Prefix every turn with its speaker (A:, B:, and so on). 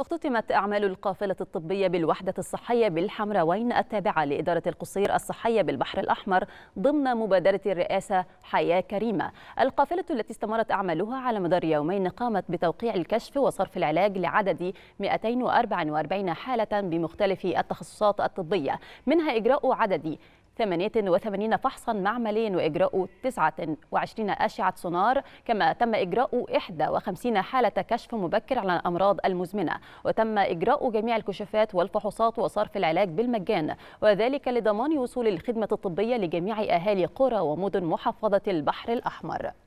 A: اختتمت أعمال القافلة الطبية بالوحدة الصحية بالحمراوين التابعة لإدارة القصير الصحية بالبحر الأحمر ضمن مبادرة الرئاسة حياة كريمة القافلة التي استمرت أعمالها على مدار يومين قامت بتوقيع الكشف وصرف العلاج لعدد 244 حالة بمختلف التخصصات الطبية منها إجراء عدد 88 فحصا معمليا وإجراء 29 أشعة سونار كما تم إجراء 51 حالة كشف مبكر عن الأمراض المزمنة وتم إجراء جميع الكشوفات والفحوصات وصرف العلاج بالمجان وذلك لضمان وصول الخدمة الطبية لجميع أهالي قرى ومدن محافظة البحر الأحمر